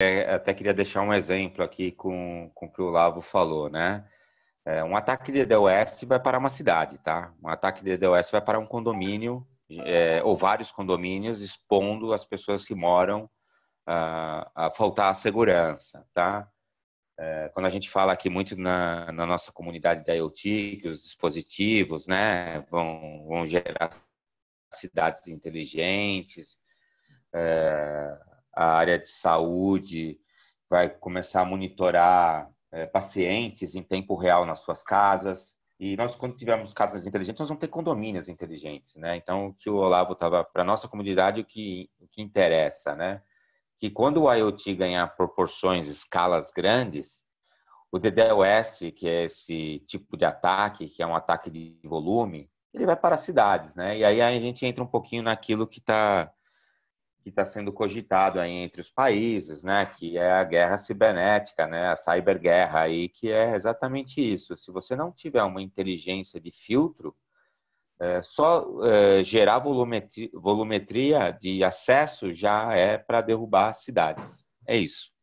É, até queria deixar um exemplo aqui com, com o que o Lavo falou, né? É, um ataque de DDoS vai para uma cidade, tá? Um ataque de DDoS vai para um condomínio é, ou vários condomínios expondo as pessoas que moram a, a faltar a segurança, tá? É, quando a gente fala aqui muito na, na, nossa comunidade da IoT, que os dispositivos, né, vão, vão gerar cidades inteligentes, é, a área de saúde vai começar a monitorar é, pacientes em tempo real nas suas casas. E nós, quando tivermos casas inteligentes, nós vamos ter condomínios inteligentes, né? Então, o que o Olavo estava para nossa comunidade, o que, o que interessa, né? Que quando o IoT ganhar proporções, escalas grandes, o DDoS, que é esse tipo de ataque, que é um ataque de volume, ele vai para as cidades, né? E aí a gente entra um pouquinho naquilo que está que está sendo cogitado aí entre os países, né, que é a guerra cibernética, né, a cyberguerra aí, que é exatamente isso. Se você não tiver uma inteligência de filtro, é, só é, gerar volumetria de acesso já é para derrubar cidades. É isso.